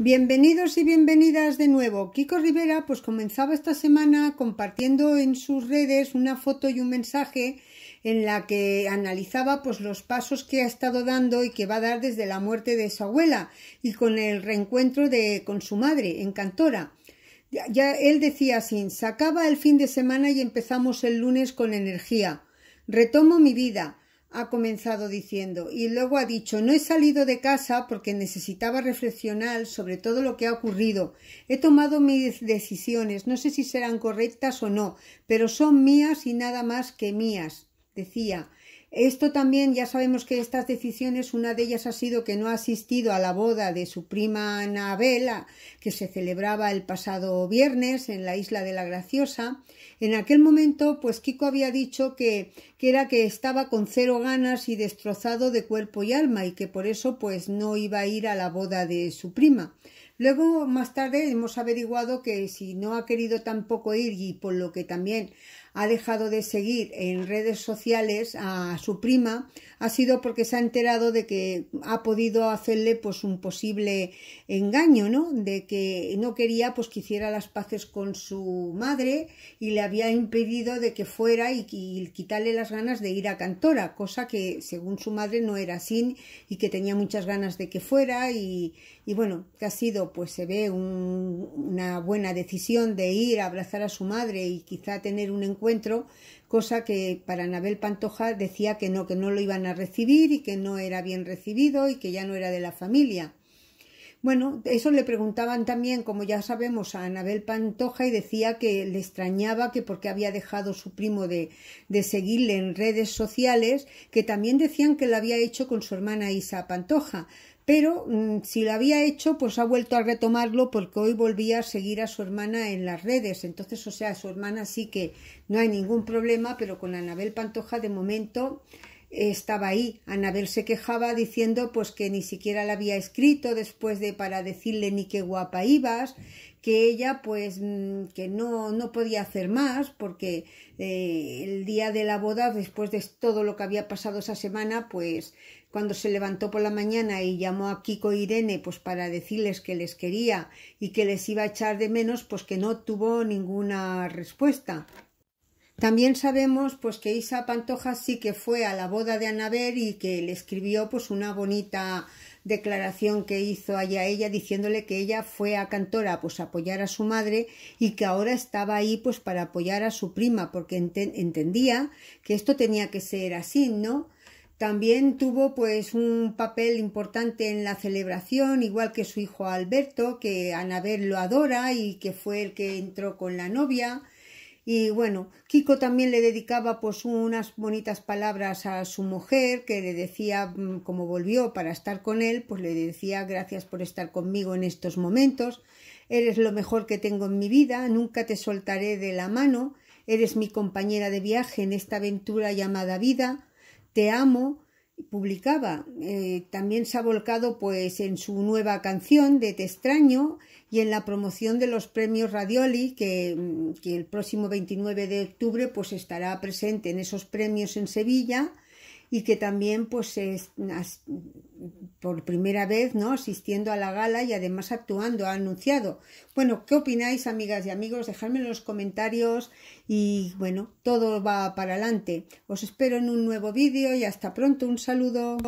Bienvenidos y bienvenidas de nuevo. Kiko Rivera pues comenzaba esta semana compartiendo en sus redes una foto y un mensaje en la que analizaba pues los pasos que ha estado dando y que va a dar desde la muerte de su abuela y con el reencuentro de con su madre en Cantora. Ya, él decía así, sacaba el fin de semana y empezamos el lunes con energía. Retomo mi vida ha comenzado diciendo y luego ha dicho no he salido de casa porque necesitaba reflexionar sobre todo lo que ha ocurrido. He tomado mis decisiones, no sé si serán correctas o no, pero son mías y nada más que mías. Decía, esto también ya sabemos que estas decisiones, una de ellas ha sido que no ha asistido a la boda de su prima Anabela, que se celebraba el pasado viernes en la isla de la Graciosa. En aquel momento, pues Kiko había dicho que, que era que estaba con cero ganas y destrozado de cuerpo y alma y que por eso pues no iba a ir a la boda de su prima. Luego, más tarde, hemos averiguado que si no ha querido tampoco ir y por lo que también ha dejado de seguir en redes sociales a su prima ha sido porque se ha enterado de que ha podido hacerle pues un posible engaño, ¿no? De que no quería pues que hiciera las paces con su madre y le había impedido de que fuera y, quitarle las ganas de ir a Cantora, cosa que según su madre no era así y que tenía muchas ganas de que fuera y, bueno, que ha sido pues se ve una buena decisión de ir a abrazar a su madre y quizá tener un encuentro encuentro, cosa que para Anabel Pantoja decía que no, que no lo iban a recibir y que no era bien recibido y que ya no era de la familia. Bueno, eso le preguntaban también, como ya sabemos, a Anabel Pantoja y decía que le extrañaba que porque había dejado su primo de, de seguirle en redes sociales, que también decían que lo había hecho con su hermana Isa Pantoja, pero mm, si lo había hecho, pues ha vuelto a retomarlo porque hoy volvía a seguir a su hermana en las redes. Entonces, o sea, su hermana sí que no hay ningún problema, pero con Anabel Pantoja de momento estaba ahí. Anabel se quejaba diciendo pues que ni siquiera la había escrito después de para decirle ni qué guapa ibas, que ella pues mm, que no, no podía hacer más porque eh, el día de la boda, después de todo lo que había pasado esa semana, pues cuando se levantó por la mañana y llamó a Kiko e Irene pues para decirles que les quería y que les iba a echar de menos, pues que no tuvo ninguna respuesta. También sabemos pues que Isa Pantoja sí que fue a la boda de Anabel y que le escribió pues una bonita declaración que hizo allá ella diciéndole que ella fue a Cantora pues a apoyar a su madre y que ahora estaba ahí pues para apoyar a su prima porque entendía que esto tenía que ser así, ¿no? También tuvo pues un papel importante en la celebración, igual que su hijo Alberto, que Anabel lo adora y que fue el que entró con la novia. Y bueno, Kiko también le dedicaba pues unas bonitas palabras a su mujer, que le decía, mm, como volvió para estar con él, pues le decía gracias por estar conmigo en estos momentos, eres lo mejor que tengo en mi vida, nunca te soltaré de la mano, eres mi compañera de viaje en esta aventura llamada vida, te amo, publicaba. Eh, también se ha volcado pues en su nueva canción de Te extraño y en la promoción de los premios Radioli que, mm, el próximo 29 de octubre pues estará presente en esos premios en Sevilla y que también pues es, por primera vez no asistiendo a la gala y además actuando ha anunciado bueno qué opináis amigas y amigos dejadme en los comentarios y bueno todo va para adelante os espero en un nuevo vídeo y hasta pronto un saludo